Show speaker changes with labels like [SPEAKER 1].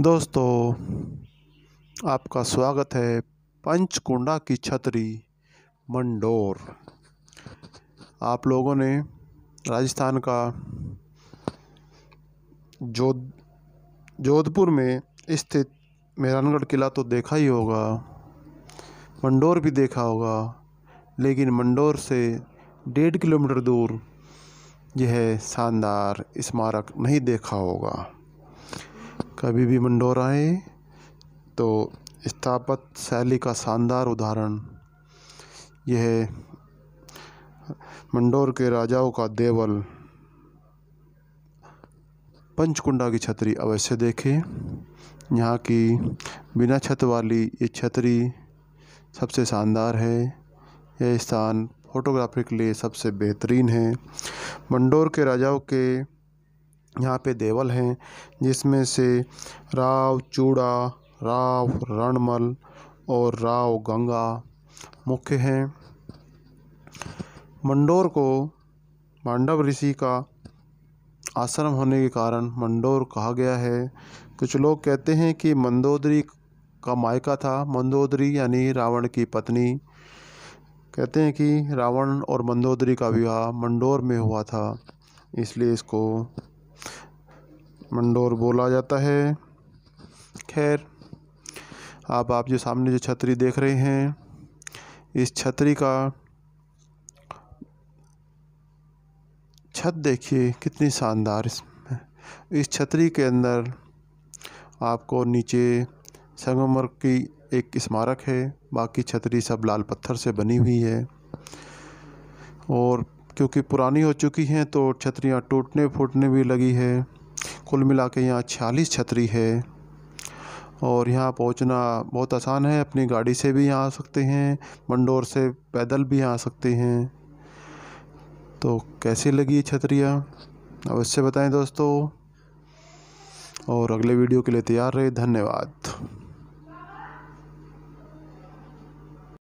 [SPEAKER 1] दोस्तों आपका स्वागत है पंचकुंडा की छतरी मंडोर आप लोगों ने राजस्थान का जोध जोधपुर में स्थित मेहरानगढ़ किला तो देखा ही होगा मंडोर भी देखा होगा लेकिन मंडोर से डेढ़ किलोमीटर दूर यह शानदार स्मारक नहीं देखा होगा कभी भी मंडोराएं तो स्थापत शैली का शानदार उदाहरण यह मंडोर के राजाओं का देवल पंचकुंडा की छतरी अवश्य देखें यहाँ की बिना छत वाली ये छतरी सबसे शानदार है यह स्थान फोटोग्राफी के लिए सबसे बेहतरीन है मंडोर के राजाओं के यहाँ पे देवल हैं जिसमें से राव चूड़ा राव रणमल और राव गंगा मुख्य हैं मंडोर को मांडव ऋषि का आश्रम होने के कारण मंडोर कहा गया है कुछ लोग कहते हैं कि मंदोदरी का मायका था मंदोदरी यानी रावण की पत्नी कहते हैं कि रावण और मंदोदरी का विवाह मंडोर में हुआ था इसलिए इसको मंडोर बोला जाता है खैर आप आप जो सामने जो छतरी देख रहे हैं इस छतरी का छत देखिए कितनी शानदार इसमें इस छतरी के अंदर आपको नीचे संगमर की एक स्मारक है बाकी छतरी सब लाल पत्थर से बनी हुई है और क्योंकि पुरानी हो चुकी हैं तो छतरियाँ टूटने फूटने भी लगी है कुल मिला के यहाँ छियालीस छतरी है और यहाँ पहुँचना बहुत आसान है अपनी गाड़ी से भी यहाँ आ सकते हैं मंडोर से पैदल भी यहाँ आ सकते हैं तो कैसी लगी ये छतरियाँ अवश्य बताएं दोस्तों और अगले वीडियो के लिए तैयार रहे धन्यवाद